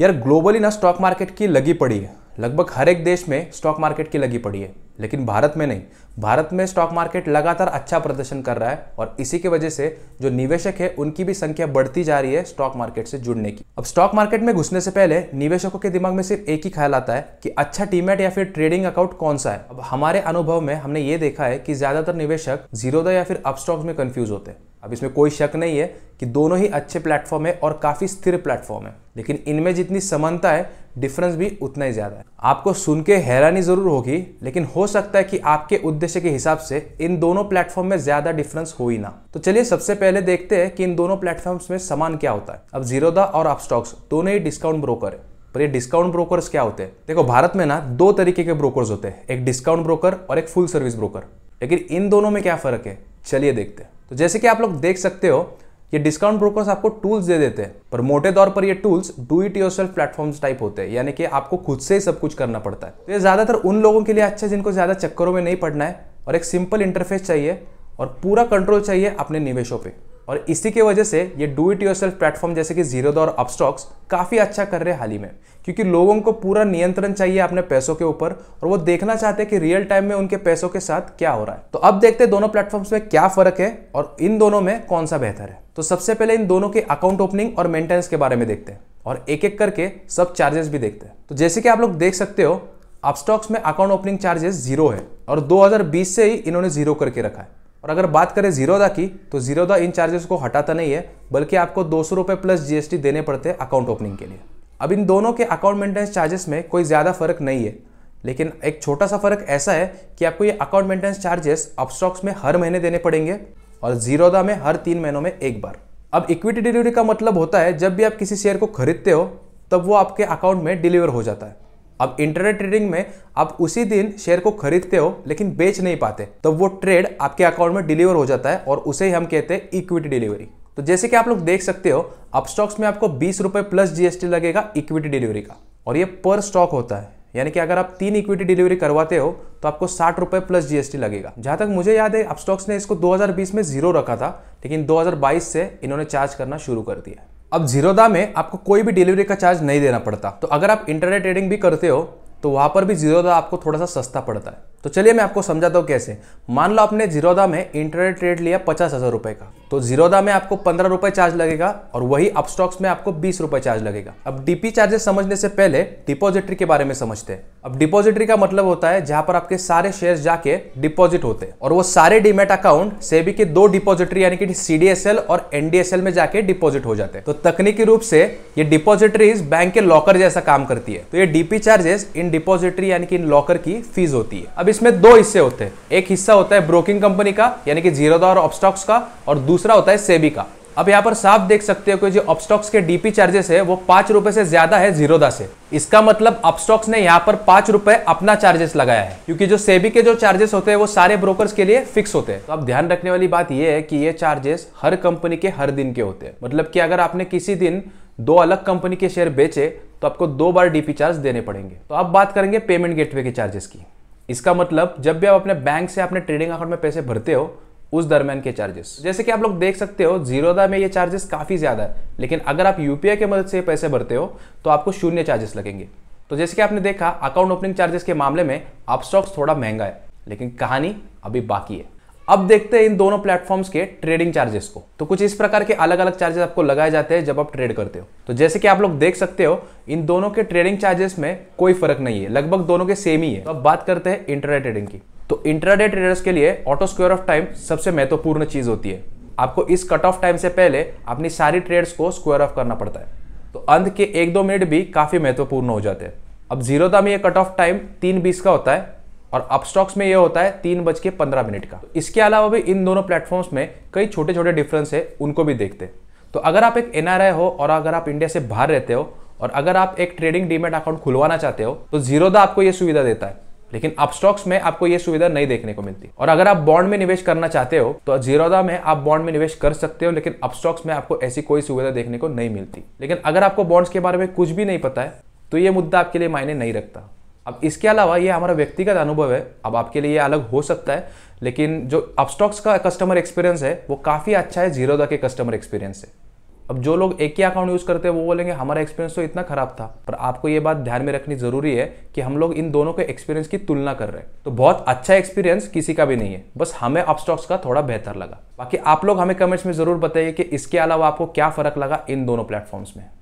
यार ग्लोबली ना stock market की लगी पड़ी है लगभग हर एक देश में स्टॉक मार्केट की लगी पड़ी है लेकिन भारत में नहीं भारत में स्टॉक मार्केट लगातार अच्छा प्रदर्शन कर रहा है और इसी की वजह से जो निवेशक है उनकी भी संख्या बढ़ती जा रही है स्टॉक मार्केट से जुड़ने की अब स्टॉक मार्केट में घुसने से पहले निवेशकों के दिमाग में सिर्फ एक ही ख्याल आता है कि अच्छा टीमेट या फिर ट्रेडिंग अकाउंट कौन सा है अब हमारे अनुभव में हमने ये देखा है कि ज्यादातर निवेशक जीरोदा या फिर अपस्टॉक्स में कंफ्यूज होते हैं अब इसमें कोई शक नहीं है कि दोनों ही अच्छे प्लेटफॉर्म है और काफ़ी स्थिर प्लेटफॉर्म है लेकिन इनमें जितनी समानता है डिफरेंस भी उतना ही ज़्यादा है आपको सुन के हैरानी ज़रूर होगी लेकिन हो सकता है कि आपके उद्देश्य के हिसाब से इन दोनों प्लेटफॉर्म में ज़्यादा डिफरेंस हो ही ना तो चलिए सबसे पहले देखते हैं कि इन दोनों प्लेटफॉर्म्स में समान क्या होता है अब जीरोदा और अपस्टॉक्स दोनों ही डिस्काउंट ब्रोकर है पर ये डिस्काउंट ब्रोकर्स क्या होते हैं देखो भारत में ना दो तरीके के ब्रोकर्स होते हैं एक डिस्काउंट ब्रोकर और एक फुल सर्विस ब्रोकर लेकिन इन दोनों में क्या फ़र्क है चलिए देखते हैं तो जैसे कि आप लोग देख सकते हो ये डिस्काउंट ब्रोकर्स आपको टूल्स दे देते हैं पर मोटे तौर पर ये tools do it yourself platform type होते हैं यानी कि आपको खुद से ही सब कुछ करना पड़ता है तो ये ज़्यादातर उन लोगों के लिए अच्छा है जिनको ज़्यादा चक्करों में नहीं पड़ना है और एक सिंपल इंटरफेस चाहिए और पूरा कंट्रोल चाहिए अपने निवेशों पर और इसी के वजह से ये डू इट योर प्लेटफॉर्म जैसे कि जीरो और अपस्टॉक्स काफ़ी अच्छा कर रहे हैं हाल ही में क्योंकि लोगों को पूरा नियंत्रण चाहिए अपने पैसों के ऊपर और वो देखना चाहते हैं कि रियल टाइम में उनके पैसों के साथ क्या हो रहा है तो अब देखते हैं दोनों प्लेटफॉर्म्स में क्या फ़र्क है और इन दोनों में कौन सा बेहतर है तो सबसे पहले इन दोनों के अकाउंट ओपनिंग और मेंटेनेंस के बारे में देखते हैं और एक एक करके सब चार्जेस भी देखते हैं तो जैसे कि आप लोग देख सकते हो अपस्टॉक्स में अकाउंट ओपनिंग चार्जेस जीरो है और 2020 से ही इन्होंने जीरो करके रखा है और अगर बात करें जीरोदा की तो जीरोदा इन चार्जेस को हटाता नहीं है बल्कि आपको दो सौ रुपये प्लस जीएसटी देने पड़ते हैं अकाउंट ओपनिंग के लिए अब इन दोनों के अकाउंट मेंटेनेंस चार्जेस में कोई ज़्यादा फर्क नहीं है लेकिन एक छोटा सा फर्क ऐसा है कि आपको ये अकाउंट मेंटेनेंस चार्जेस अपस्टॉक्स में हर महीने देने पड़ेंगे और जीरोदा में हर तीन महीनों में एक बार अब इक्विटी डिलीवरी का मतलब होता है जब भी आप किसी शेयर को खरीदते हो तब वो आपके अकाउंट में डिलीवर हो जाता है अब इंटरनेट ट्रेडिंग में आप उसी दिन शेयर को खरीदते हो लेकिन बेच नहीं पाते तो वो ट्रेड आपके अकाउंट में डिलीवर हो जाता है और उसे ही हम कहते हैं इक्विटी डिलीवरी तो जैसे कि आप लोग देख सकते हो अब स्टॉक्स में आपको बीस रुपए प्लस जीएसटी लगेगा इक्विटी डिलीवरी का और ये पर स्टॉक होता है यानी कि अगर आप तीन इक्विटी डिलीवरी करवाते हो तो आपको साठ रुपए प्लस जीएसटी लगेगा जहां तक मुझे याद है स्टॉक्स ने इसको 2020 में जीरो रखा था लेकिन 2022 से इन्होंने चार्ज करना शुरू कर दिया अब जीरोदा में आपको कोई भी डिलीवरी का चार्ज नहीं देना पड़ता तो अगर आप इंटरनेट ट्रेडिंग भी करते हो तो वहाँ पर भी जीरोदा आपको थोड़ा सा सस्ता पड़ता है तो चलिए मैं आपको समझाता हूँ कैसे मान लो आपने जीरोदा में इंटरनेट रेट लिया पचास हज़ार रुपये का तो जीरोदा में आपको पंद्रह रुपये चार्ज लगेगा और वही अपस्टॉक्स में आपको बीस रुपये चार्ज लगेगा अब डीपी चार्जेस समझने से पहले डिपॉजिटरी के बारे में समझते हैं अब डिपॉजिटरी का मतलब होता है जहां पर आपके सारे शेयर जाके डिपॉजिट होते हैं और वो सारे डीमेट अकाउंट सेबी के दो डिपॉजिटरी यानी कि सीडीएसएल और एनडीएसएल में जाके डिपॉजिट हो जाते हैं तो तकनीकी रूप से ये डिपॉजिटरीज बैंक के लॉकर जैसा काम करती है तो ये डीपी चार्जेस इन डिपॉजिटरी यानी कि इन लॉकर की फीस होती है अब अब इसमें दो हिस्से होते हैं एक हिस्सा होता है ब्रोकिंग कंपनी का यानी कि जीरो और ऑपस्टॉक्स का और दूसरा होता है सेबी का अब यहाँ पर साफ देख सकते हो कि जो अपस्टॉक्स के डीपी चार्जेस है वो पांच रुपए से ज्यादा है जीरोदा से इसका मतलब अपस्टॉक्स ने यहाँ पर पांच रुपए अपना चार्जेस लगाया है क्योंकि जो सेबी के जो चार्जेस होते हैं वो सारे ब्रोकर्स के लिए फिक्स होते हैं तो अब ध्यान रखने वाली बात ये है कि ये चार्जेस हर कंपनी के हर दिन के होते हैं मतलब की अगर आपने किसी दिन दो अलग कंपनी के शेयर बेचे तो आपको दो बार डीपी चार्ज देने पड़ेंगे तो अब बात करेंगे पेमेंट गेटवे के चार्जेस की इसका मतलब जब भी आप अपने बैंक से अपने ट्रेडिंग अकाउंट में पैसे भरते हो उस दरमियान के चार्जेस जैसे कि आप लोग देख सकते हो जीरोदा में ये चार्जेस काफ़ी ज़्यादा है लेकिन अगर आप यूपीआई के मदद से पैसे भरते हो तो आपको शून्य चार्जेस लगेंगे तो जैसे कि आपने देखा अकाउंट ओपनिंग चार्जेस के मामले में अपस्टॉक्स थोड़ा महंगा है लेकिन कहानी अभी बाकी है अब देखते हैं इन दोनों प्लेटफॉर्म्स के ट्रेडिंग चार्जेस को तो कुछ इस प्रकार के अलग अलग चार्जेस आपको लगाए जाते हैं जब आप ट्रेड करते हो तो जैसे कि आप लोग देख सकते हो इन दोनों के ट्रेडिंग चार्जेस में कोई फर्क नहीं है लगभग दोनों के सेम ही है तो अब बात करते हैं इंटरनेट ट्रेडिंग की तो इंटरनेट ट्रेडर्स के लिए ऑटो स्क्वायर ऑफ टाइम सबसे महत्वपूर्ण चीज होती है आपको इस कट ऑफ टाइम से पहले अपनी सारी ट्रेड्स को स्क्वायर ऑफ करना पड़ता है तो अंत के एक दो मिनट भी काफी महत्वपूर्ण हो जाते हैं अब जीरो में ये कट ऑफ टाइम तीन बीस का होता है और अपस्टॉक्स में ये होता है तीन बज के पंद्रह मिनट का इसके अलावा भी इन दोनों प्लेटफॉर्म्स में कई छोटे छोटे डिफरेंस है उनको भी देखते हैं तो अगर आप एक एन हो और अगर आप इंडिया से बाहर रहते हो और अगर आप एक ट्रेडिंग डीमेट अकाउंट खुलवाना चाहते हो तो जीरोदा आपको यह सुविधा देता है लेकिन अपस्टॉक्स में आपको यह सुविधा नहीं देखने को मिलती और अगर आप बॉन्ड में निवेश करना चाहते हो तो जीरोदा में आप बॉन्ड में निवेश कर सकते हो लेकिन अपस्टॉक्स में आपको ऐसी कोई सुविधा देखने को नहीं मिलती लेकिन अगर आपको बॉन्ड्स के बारे में कुछ भी नहीं पता है तो ये मुद्दा आपके लिए मायने नहीं रखता अब इसके अलावा ये हमारा व्यक्तिगत अनुभव है अब आपके लिए ये अलग हो सकता है लेकिन जो अपस्टॉक्स का कस्टमर एक्सपीरियंस है वो काफ़ी अच्छा है जीरोदा के कस्टमर एक्सपीरियंस से अब जो लोग एक ही अकाउंट यूज़ करते हैं वो बोलेंगे हमारा एक्सपीरियंस तो इतना खराब था पर आपको ये बात ध्यान में रखनी जरूरी है कि हम लोग इन दोनों के एक्सपीरियंस की तुलना कर रहे हैं तो बहुत अच्छा एक्सपीरियंस किसी का भी नहीं है बस हमें अपस्टॉक्स का थोड़ा बेहतर लगा बाकी आप लोग हमें कमेंट्स में जरूर बताइए कि इसके अलावा आपको क्या फ़र्क लगा इन दोनों प्लेटफॉर्म्स में